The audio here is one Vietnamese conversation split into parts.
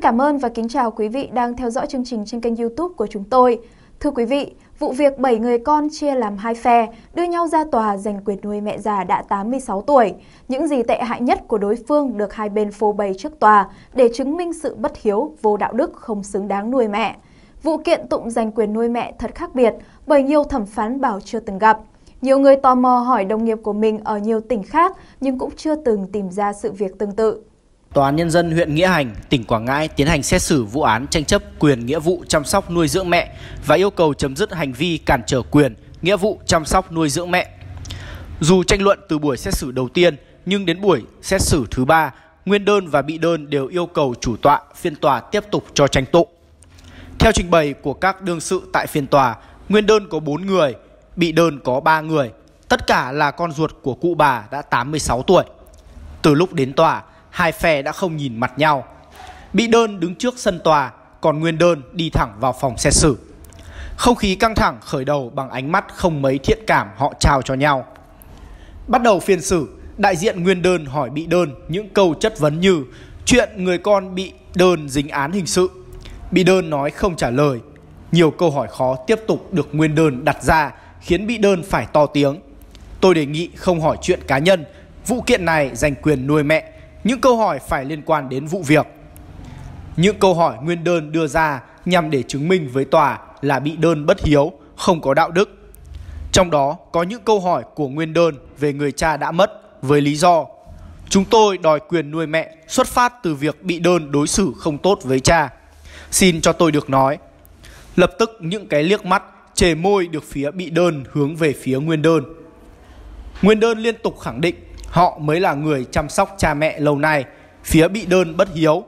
Xin cảm ơn và kính chào quý vị đang theo dõi chương trình trên kênh youtube của chúng tôi. Thưa quý vị, vụ việc 7 người con chia làm hai phe, đưa nhau ra tòa giành quyền nuôi mẹ già đã 86 tuổi. Những gì tệ hại nhất của đối phương được hai bên phô bày trước tòa để chứng minh sự bất hiếu, vô đạo đức, không xứng đáng nuôi mẹ. Vụ kiện tụng giành quyền nuôi mẹ thật khác biệt bởi nhiều thẩm phán bảo chưa từng gặp. Nhiều người tò mò hỏi đồng nghiệp của mình ở nhiều tỉnh khác nhưng cũng chưa từng tìm ra sự việc tương tự. Tòa án Nhân dân huyện Nghĩa Hành, tỉnh Quảng Ngãi tiến hành xét xử vụ án tranh chấp quyền nghĩa vụ chăm sóc nuôi dưỡng mẹ và yêu cầu chấm dứt hành vi cản trở quyền, nghĩa vụ chăm sóc nuôi dưỡng mẹ. Dù tranh luận từ buổi xét xử đầu tiên nhưng đến buổi xét xử thứ ba, nguyên đơn và bị đơn đều yêu cầu chủ tọa phiên tòa tiếp tục cho tranh tụng. Theo trình bày của các đương sự tại phiên tòa, nguyên đơn có 4 người, bị đơn có 3 người, tất cả là con ruột của cụ bà đã 86 tuổi. Từ lúc đến tòa, hai phe đã không nhìn mặt nhau. Bị đơn đứng trước sân tòa, còn nguyên đơn đi thẳng vào phòng xét xử. Không khí căng thẳng khởi đầu bằng ánh mắt không mấy thiện cảm họ trao cho nhau. Bắt đầu phiên xử, đại diện nguyên đơn hỏi bị đơn những câu chất vấn như chuyện người con bị đơn dính án hình sự. Bị đơn nói không trả lời. Nhiều câu hỏi khó tiếp tục được nguyên đơn đặt ra khiến bị đơn phải to tiếng. Tôi đề nghị không hỏi chuyện cá nhân, vụ kiện này dành quyền nuôi mẹ những câu hỏi phải liên quan đến vụ việc. Những câu hỏi nguyên đơn đưa ra nhằm để chứng minh với tòa là bị đơn bất hiếu, không có đạo đức. Trong đó có những câu hỏi của nguyên đơn về người cha đã mất với lý do Chúng tôi đòi quyền nuôi mẹ xuất phát từ việc bị đơn đối xử không tốt với cha. Xin cho tôi được nói. Lập tức những cái liếc mắt chề môi được phía bị đơn hướng về phía nguyên đơn. Nguyên đơn liên tục khẳng định Họ mới là người chăm sóc cha mẹ lâu nay, phía bị đơn bất hiếu.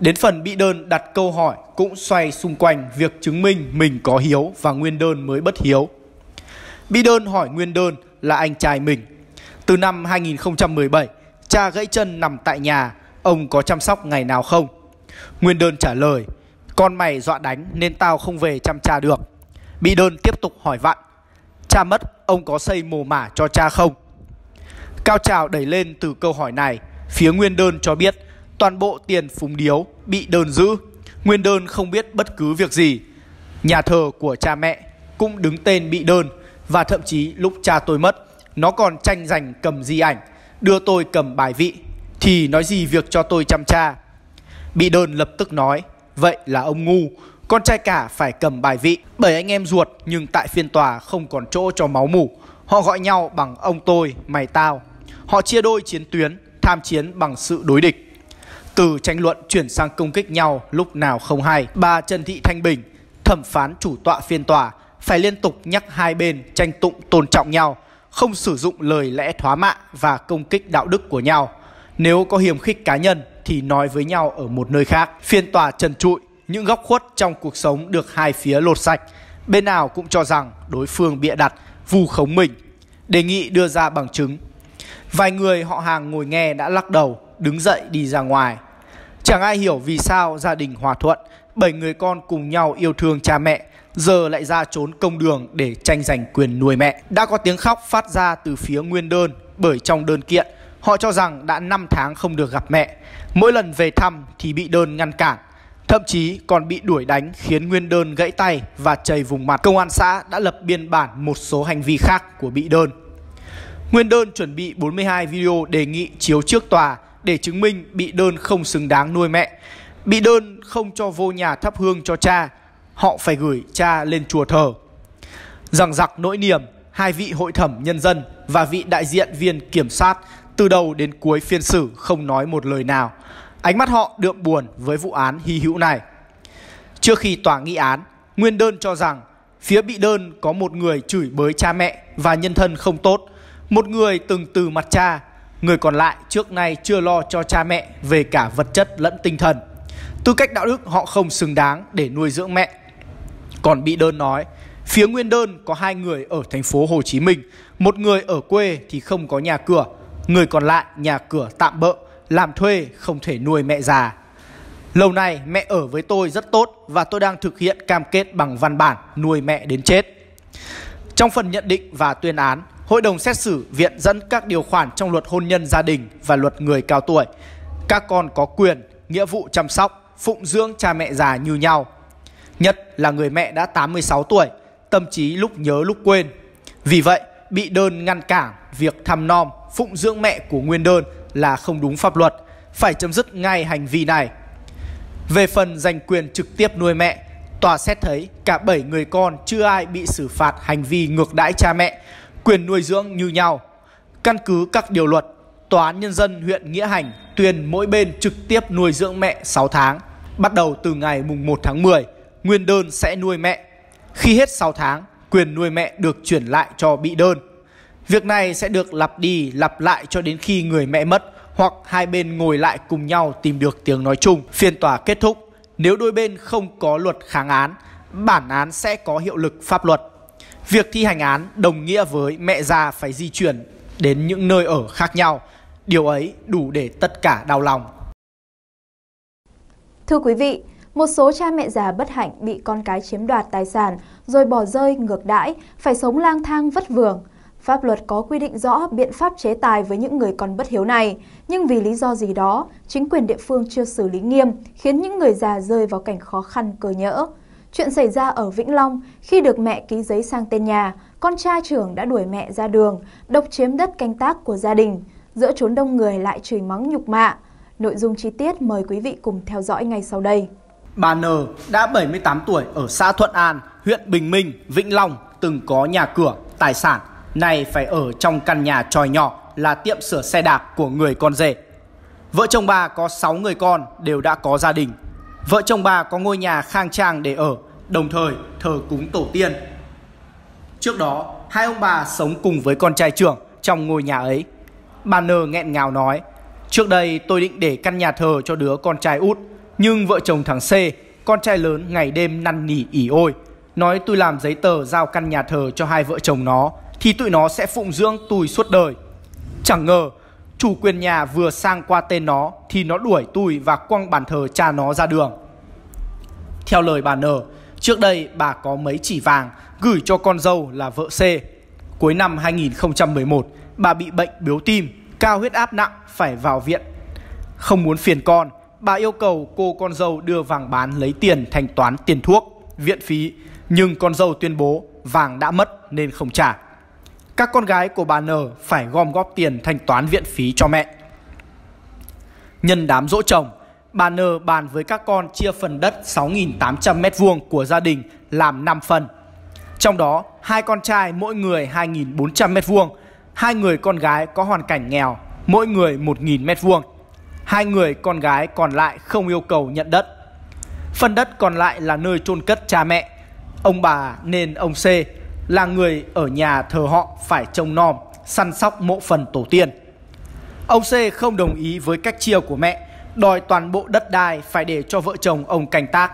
Đến phần bị đơn đặt câu hỏi cũng xoay xung quanh việc chứng minh mình có hiếu và nguyên đơn mới bất hiếu. Bị đơn hỏi nguyên đơn là anh trai mình. Từ năm 2017, cha gãy chân nằm tại nhà, ông có chăm sóc ngày nào không? Nguyên đơn trả lời, con mày dọa đánh nên tao không về chăm cha được. Bị đơn tiếp tục hỏi vặn, cha mất ông có xây mồ mả cho cha không? Cao trào đẩy lên từ câu hỏi này, phía nguyên đơn cho biết toàn bộ tiền phúng điếu bị đơn giữ. Nguyên đơn không biết bất cứ việc gì. Nhà thờ của cha mẹ cũng đứng tên bị đơn và thậm chí lúc cha tôi mất, nó còn tranh giành cầm di ảnh, đưa tôi cầm bài vị thì nói gì việc cho tôi chăm cha. Bị đơn lập tức nói, vậy là ông ngu, con trai cả phải cầm bài vị. Bởi anh em ruột nhưng tại phiên tòa không còn chỗ cho máu mủ, họ gọi nhau bằng ông tôi, mày tao. Họ chia đôi chiến tuyến, tham chiến bằng sự đối địch. Từ tranh luận chuyển sang công kích nhau lúc nào không hay. Bà Trần Thị Thanh Bình, thẩm phán chủ tọa phiên tòa, phải liên tục nhắc hai bên tranh tụng tôn trọng nhau, không sử dụng lời lẽ thoá mạ và công kích đạo đức của nhau. Nếu có hiềm khích cá nhân thì nói với nhau ở một nơi khác. Phiên tòa trần trụi, những góc khuất trong cuộc sống được hai phía lột sạch. Bên nào cũng cho rằng đối phương bịa đặt, vu khống mình. Đề nghị đưa ra bằng chứng Vài người họ hàng ngồi nghe đã lắc đầu, đứng dậy đi ra ngoài. Chẳng ai hiểu vì sao gia đình hòa thuận, bảy người con cùng nhau yêu thương cha mẹ, giờ lại ra trốn công đường để tranh giành quyền nuôi mẹ. Đã có tiếng khóc phát ra từ phía nguyên đơn bởi trong đơn kiện họ cho rằng đã 5 tháng không được gặp mẹ. Mỗi lần về thăm thì bị đơn ngăn cản, thậm chí còn bị đuổi đánh khiến nguyên đơn gãy tay và chảy vùng mặt. Công an xã đã lập biên bản một số hành vi khác của bị đơn. Nguyên đơn chuẩn bị 42 video đề nghị chiếu trước tòa để chứng minh bị đơn không xứng đáng nuôi mẹ. Bị đơn không cho vô nhà thắp hương cho cha, họ phải gửi cha lên chùa thờ. Rằng giặc nỗi niềm, hai vị hội thẩm nhân dân và vị đại diện viên kiểm sát từ đầu đến cuối phiên xử không nói một lời nào. Ánh mắt họ đượm buồn với vụ án hy hữu này. Trước khi tòa nghị án, nguyên đơn cho rằng phía bị đơn có một người chửi bới cha mẹ và nhân thân không tốt – một người từng từ mặt cha, người còn lại trước nay chưa lo cho cha mẹ về cả vật chất lẫn tinh thần. Tư cách đạo đức họ không xứng đáng để nuôi dưỡng mẹ. Còn bị đơn nói, phía nguyên đơn có hai người ở thành phố Hồ Chí Minh, một người ở quê thì không có nhà cửa, người còn lại nhà cửa tạm bỡ, làm thuê không thể nuôi mẹ già. Lâu nay mẹ ở với tôi rất tốt và tôi đang thực hiện cam kết bằng văn bản nuôi mẹ đến chết. Trong phần nhận định và tuyên án, Hội đồng xét xử viện dẫn các điều khoản trong luật hôn nhân gia đình và luật người cao tuổi. Các con có quyền, nghĩa vụ chăm sóc, phụng dưỡng cha mẹ già như nhau. Nhất là người mẹ đã 86 tuổi, tâm trí lúc nhớ lúc quên. Vì vậy, bị đơn ngăn cản việc thăm nom, phụng dưỡng mẹ của nguyên đơn là không đúng pháp luật, phải chấm dứt ngay hành vi này. Về phần giành quyền trực tiếp nuôi mẹ, tòa xét thấy cả 7 người con chưa ai bị xử phạt hành vi ngược đãi cha mẹ, quyền nuôi dưỡng như nhau. Căn cứ các điều luật, Tòa án Nhân dân huyện Nghĩa Hành tuyên mỗi bên trực tiếp nuôi dưỡng mẹ 6 tháng. Bắt đầu từ ngày mùng 1 tháng 10, nguyên đơn sẽ nuôi mẹ. Khi hết 6 tháng, quyền nuôi mẹ được chuyển lại cho bị đơn. Việc này sẽ được lặp đi lặp lại cho đến khi người mẹ mất hoặc hai bên ngồi lại cùng nhau tìm được tiếng nói chung. Phiên tòa kết thúc, nếu đôi bên không có luật kháng án, bản án sẽ có hiệu lực pháp luật. Việc thi hành án đồng nghĩa với mẹ già phải di chuyển đến những nơi ở khác nhau. Điều ấy đủ để tất cả đau lòng. Thưa quý vị, một số cha mẹ già bất hạnh bị con cái chiếm đoạt tài sản rồi bỏ rơi ngược đãi, phải sống lang thang vất vưởng. Pháp luật có quy định rõ biện pháp chế tài với những người còn bất hiếu này, nhưng vì lý do gì đó, chính quyền địa phương chưa xử lý nghiêm, khiến những người già rơi vào cảnh khó khăn cơ nhỡ. Chuyện xảy ra ở Vĩnh Long khi được mẹ ký giấy sang tên nhà, con trai trưởng đã đuổi mẹ ra đường, độc chiếm đất canh tác của gia đình, giữa chốn đông người lại chửi mắng nhục mạ. Nội dung chi tiết mời quý vị cùng theo dõi ngay sau đây. Bà N đã 78 tuổi ở xã Thuận An, huyện Bình Minh, Vĩnh Long từng có nhà cửa, tài sản, nay phải ở trong căn nhà tròi nhỏ là tiệm sửa xe đạp của người con rể. Vợ chồng bà có 6 người con đều đã có gia đình, Vợ chồng bà có ngôi nhà khang trang để ở, đồng thời thờ cúng tổ tiên. Trước đó, hai ông bà sống cùng với con trai trưởng trong ngôi nhà ấy. Bà Nờ nghẹn ngào nói, trước đây tôi định để căn nhà thờ cho đứa con trai út, nhưng vợ chồng thằng C, con trai lớn ngày đêm năn nỉ ỉ ôi, nói tôi làm giấy tờ giao căn nhà thờ cho hai vợ chồng nó, thì tụi nó sẽ phụng dưỡng tôi suốt đời. Chẳng ngờ Chủ quyền nhà vừa sang qua tên nó thì nó đuổi tôi và quăng bàn thờ cha nó ra đường. Theo lời bà N, trước đây bà có mấy chỉ vàng gửi cho con dâu là vợ C. Cuối năm 2011, bà bị bệnh biếu tim, cao huyết áp nặng phải vào viện. Không muốn phiền con, bà yêu cầu cô con dâu đưa vàng bán lấy tiền thanh toán tiền thuốc, viện phí. Nhưng con dâu tuyên bố vàng đã mất nên không trả các con gái của bà N phải gom góp tiền thanh toán viện phí cho mẹ. Nhân đám dỗ chồng, bà N bàn với các con chia phần đất 6.800m2 của gia đình làm 5 phần. Trong đó, hai con trai mỗi người 2.400m2, hai người con gái có hoàn cảnh nghèo, mỗi người 1.000m2. Hai người con gái còn lại không yêu cầu nhận đất. Phần đất còn lại là nơi chôn cất cha mẹ. Ông bà nên ông C là người ở nhà thờ họ phải trông nom, săn sóc mộ phần tổ tiên. Ông C không đồng ý với cách chia của mẹ, đòi toàn bộ đất đai phải để cho vợ chồng ông canh tác.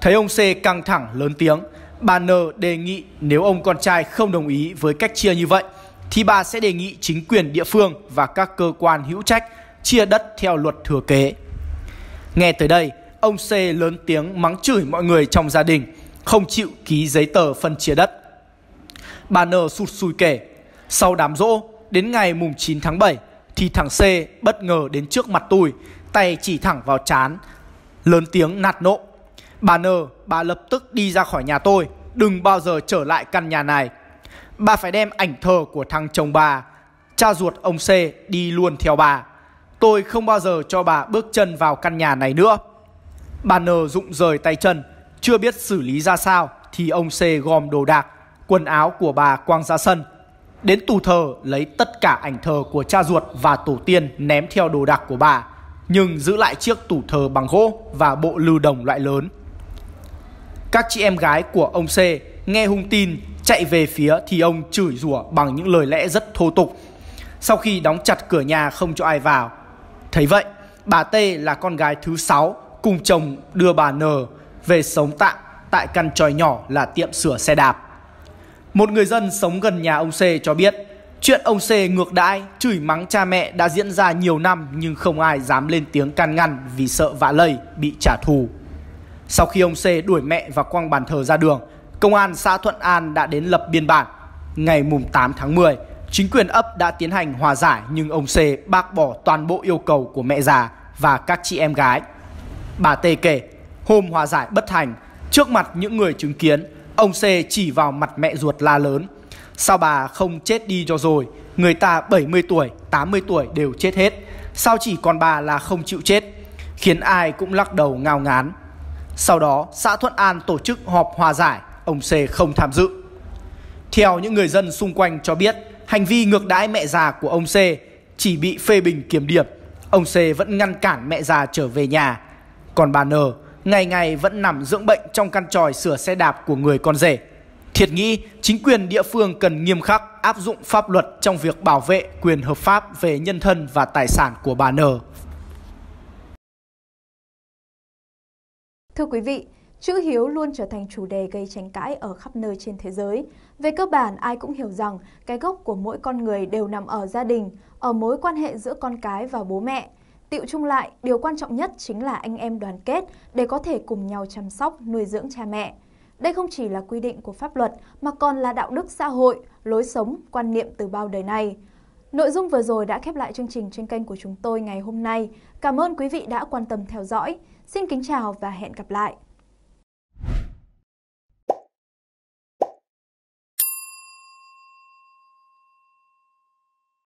Thấy ông C căng thẳng lớn tiếng, bà N đề nghị nếu ông con trai không đồng ý với cách chia như vậy, thì bà sẽ đề nghị chính quyền địa phương và các cơ quan hữu trách chia đất theo luật thừa kế. Nghe tới đây, ông C lớn tiếng mắng chửi mọi người trong gia đình, không chịu ký giấy tờ phân chia đất bà N sụt sùi kể. Sau đám rỗ, đến ngày mùng 9 tháng 7 thì thằng C bất ngờ đến trước mặt tôi, tay chỉ thẳng vào chán, lớn tiếng nạt nộ. Bà N, bà lập tức đi ra khỏi nhà tôi, đừng bao giờ trở lại căn nhà này. Bà phải đem ảnh thờ của thằng chồng bà, cha ruột ông C đi luôn theo bà. Tôi không bao giờ cho bà bước chân vào căn nhà này nữa. Bà N rụng rời tay chân, chưa biết xử lý ra sao thì ông C gom đồ đạc quần áo của bà quang ra sân. Đến tù thờ lấy tất cả ảnh thờ của cha ruột và tổ tiên ném theo đồ đạc của bà, nhưng giữ lại chiếc tủ thờ bằng gỗ và bộ lưu đồng loại lớn. Các chị em gái của ông C nghe hung tin chạy về phía thì ông chửi rủa bằng những lời lẽ rất thô tục. Sau khi đóng chặt cửa nhà không cho ai vào. Thấy vậy, bà T là con gái thứ sáu cùng chồng đưa bà N về sống tạm tại căn tròi nhỏ là tiệm sửa xe đạp. Một người dân sống gần nhà ông C cho biết, chuyện ông C ngược đãi, chửi mắng cha mẹ đã diễn ra nhiều năm nhưng không ai dám lên tiếng can ngăn vì sợ vạ lây bị trả thù. Sau khi ông C đuổi mẹ và quăng bàn thờ ra đường, công an xã Thuận An đã đến lập biên bản. Ngày mùng 8 tháng 10, chính quyền ấp đã tiến hành hòa giải nhưng ông C bác bỏ toàn bộ yêu cầu của mẹ già và các chị em gái. Bà T kể, hôm hòa giải bất thành, trước mặt những người chứng kiến, Ông C chỉ vào mặt mẹ ruột la lớn Sao bà không chết đi cho rồi Người ta 70 tuổi, 80 tuổi đều chết hết Sao chỉ còn bà là không chịu chết Khiến ai cũng lắc đầu ngao ngán Sau đó xã Thuận An tổ chức họp hòa giải Ông C không tham dự Theo những người dân xung quanh cho biết Hành vi ngược đãi mẹ già của ông C Chỉ bị phê bình kiểm điểm Ông C vẫn ngăn cản mẹ già trở về nhà Còn bà N ngày ngày vẫn nằm dưỡng bệnh trong căn tròi sửa xe đạp của người con rể. Thiệt nghĩ chính quyền địa phương cần nghiêm khắc áp dụng pháp luật trong việc bảo vệ quyền hợp pháp về nhân thân và tài sản của bà N. Thưa quý vị, chữ hiếu luôn trở thành chủ đề gây tranh cãi ở khắp nơi trên thế giới. Về cơ bản, ai cũng hiểu rằng cái gốc của mỗi con người đều nằm ở gia đình, ở mối quan hệ giữa con cái và bố mẹ – Tiệu chung lại, điều quan trọng nhất chính là anh em đoàn kết để có thể cùng nhau chăm sóc, nuôi dưỡng cha mẹ. Đây không chỉ là quy định của pháp luật mà còn là đạo đức xã hội, lối sống, quan niệm từ bao đời này. Nội dung vừa rồi đã khép lại chương trình trên kênh của chúng tôi ngày hôm nay. Cảm ơn quý vị đã quan tâm theo dõi. Xin kính chào và hẹn gặp lại.